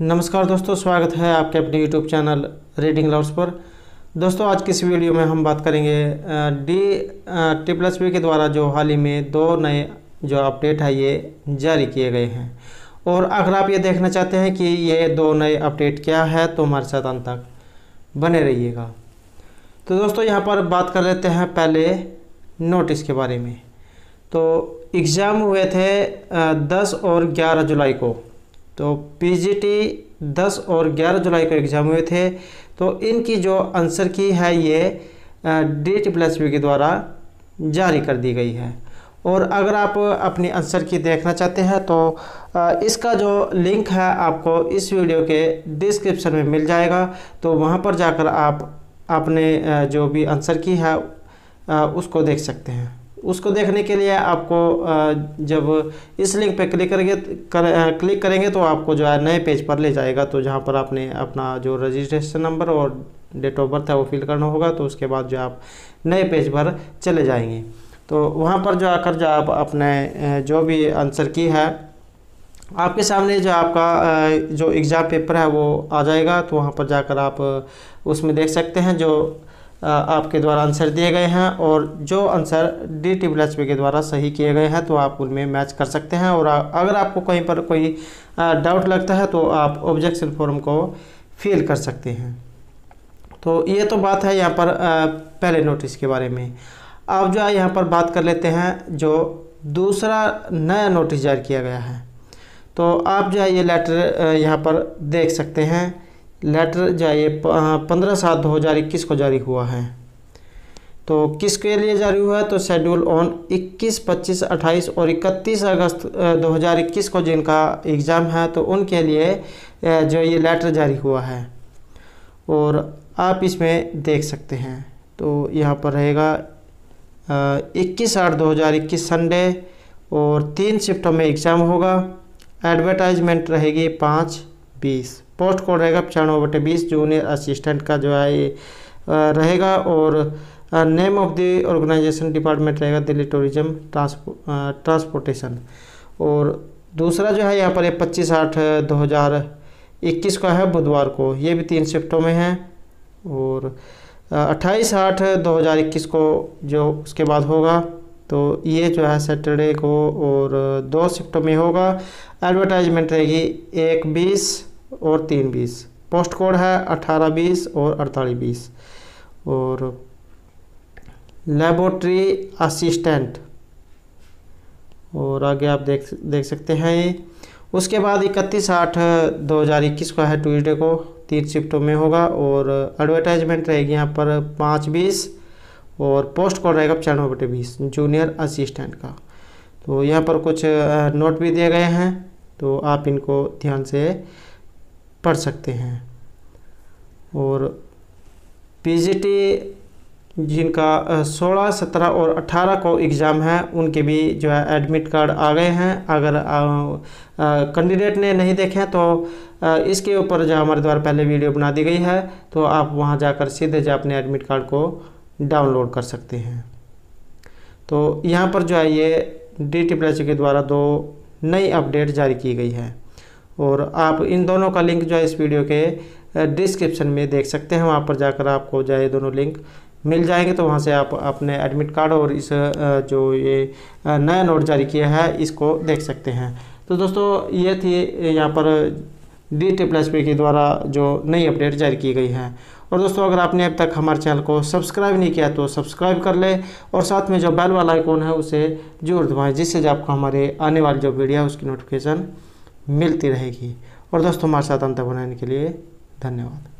नमस्कार दोस्तों स्वागत है आपके अपने यूट्यूब चैनल रीडिंग लवर्स पर दोस्तों आज की इस वीडियो में हम बात करेंगे डी टी प्लस बी के द्वारा जो हाल ही में दो नए जो अपडेट है ये जारी किए गए हैं और अगर आप ये देखना चाहते हैं कि ये दो नए अपडेट क्या है तो हमारे साथ अंत तक बने रहिएगा तो दोस्तों यहाँ पर बात कर लेते हैं पहले नोटिस के बारे में तो एग्ज़ाम हुए थे दस और ग्यारह जुलाई को तो पीजीटी 10 और 11 जुलाई को एग्ज़ाम हुए थे तो इनकी जो आंसर की है ये डी टी प्लस बी के द्वारा जारी कर दी गई है और अगर आप अपनी आंसर की देखना चाहते हैं तो इसका जो लिंक है आपको इस वीडियो के डिस्क्रिप्शन में मिल जाएगा तो वहाँ पर जाकर आप अपने जो भी आंसर की है उसको देख सकते हैं उसको देखने के लिए आपको जब इस लिंक पे क्लिक करेंगे कर, क्लिक करेंगे तो आपको जो है नए पेज पर ले जाएगा तो जहाँ पर आपने अपना जो रजिस्ट्रेशन नंबर और डेट ऑफ बर्थ है वो फिल करना होगा तो उसके बाद जो आप नए पेज पर चले जाएंगे तो वहाँ पर जो आकर जो आप अपने जो भी आंसर की है आपके सामने जो आपका जो एग्ज़ाम पेपर है वो आ जाएगा तो वहाँ पर जाकर आप उसमें देख सकते हैं जो आपके द्वारा आंसर दिए गए हैं और जो आंसर डी टेबल एच के द्वारा सही किए गए हैं तो आप उनमें मैच कर सकते हैं और अगर आपको कहीं पर कोई डाउट लगता है तो आप ऑब्जेक्शन फॉर्म को फिल कर सकते हैं तो ये तो बात है यहाँ पर पहले नोटिस के बारे में अब जो है यहाँ पर बात कर लेते हैं जो दूसरा नया नोटिस जारी किया गया है तो आप जो है ये लेटर यहाँ पर देख सकते हैं लेटर जो ये पंद्रह सात दो हज़ार इक्कीस को जारी हुआ है तो किस के लिए जारी हुआ है तो शेड्यूल ऑन इक्कीस पच्चीस अट्ठाईस और इकतीस अगस्त दो हज़ार इक्कीस को जिनका एग्ज़ाम है तो उनके लिए जो ये लेटर जारी हुआ है और आप इसमें देख सकते हैं तो यहाँ पर रहेगा इक्कीस आठ दो हज़ार इक्कीस संडे और तीन शिफ्टों में एग्ज़ाम होगा एडवर्टाइजमेंट रहेगी पाँच बीस पोस्ट कोड रहेगा पचानवे बटे बीस जूनियर असिस्टेंट का जो है ये रहेगा और name of the organisation department रहेगा दिल्ली टूरिज्म ट्रांसपोर्टेशन और दूसरा जो है यहाँ पर पच्चीस आठ दो हज़ार इक्कीस का है बुधवार को ये भी तीन शिफ्टों में है और अट्ठाईस आठ दो हज़ार इक्कीस को जो उसके बाद होगा तो ये जो है सैटरडे को और दो शिफ्टों में होगा एडवर्टाइजमेंट रहेगी एक बीस और तीन बीस पोस्ट कोड है अठारह बीस और अड़तालीस बीस और लेबोरेटरी असिस्टेंट और आगे आप देख देख सकते हैं ये उसके बाद इकतीस आठ दो हज़ार इक्कीस का है ट्यूजडे को तीन शिफ्टों में होगा और एडवर्टाइजमेंट रहेगी यहाँ पर पाँच बीस और पोस्ट कोड रहेगा पचानवे बटे बीस जूनियर असिस्टेंट का तो यहाँ पर कुछ नोट भी दिए गए हैं तो आप इनको ध्यान से पढ़ सकते हैं और पीजीटी जिनका 16, 17 और 18 को एग्ज़ाम है उनके भी जो है एडमिट कार्ड आ गए हैं अगर कैंडिडेट ने नहीं देखे तो आ, इसके ऊपर जो हमारे द्वारा पहले वीडियो बना दी गई है तो आप वहां जाकर सीधे जो अपने एडमिट कार्ड को डाउनलोड कर सकते हैं तो यहां पर जो है ये डी के द्वारा दो नई अपडेट जारी की गई है और आप इन दोनों का लिंक जो है इस वीडियो के डिस्क्रिप्शन में देख सकते हैं वहाँ पर जाकर आपको जो है दोनों लिंक मिल जाएंगे तो वहाँ से आप अपने एडमिट कार्ड और इस जो ये नया नोट जारी किया है इसको देख सकते हैं तो दोस्तों ये थी यहाँ पर डी टी प्लस पी के द्वारा जो नई अपडेट जारी की गई है और दोस्तों अगर आपने अब तक हमारे चैनल को सब्सक्राइब नहीं किया तो सब्सक्राइब कर ले और साथ में जो बेल वाला आइकॉन है उसे जोर दबाएं जिससे आपको हमारे आने वाली जो वीडियो है उसकी नोटिफिकेशन मिलती रहेगी और दोस्तों हमारे साथ अंत बनाने के लिए धन्यवाद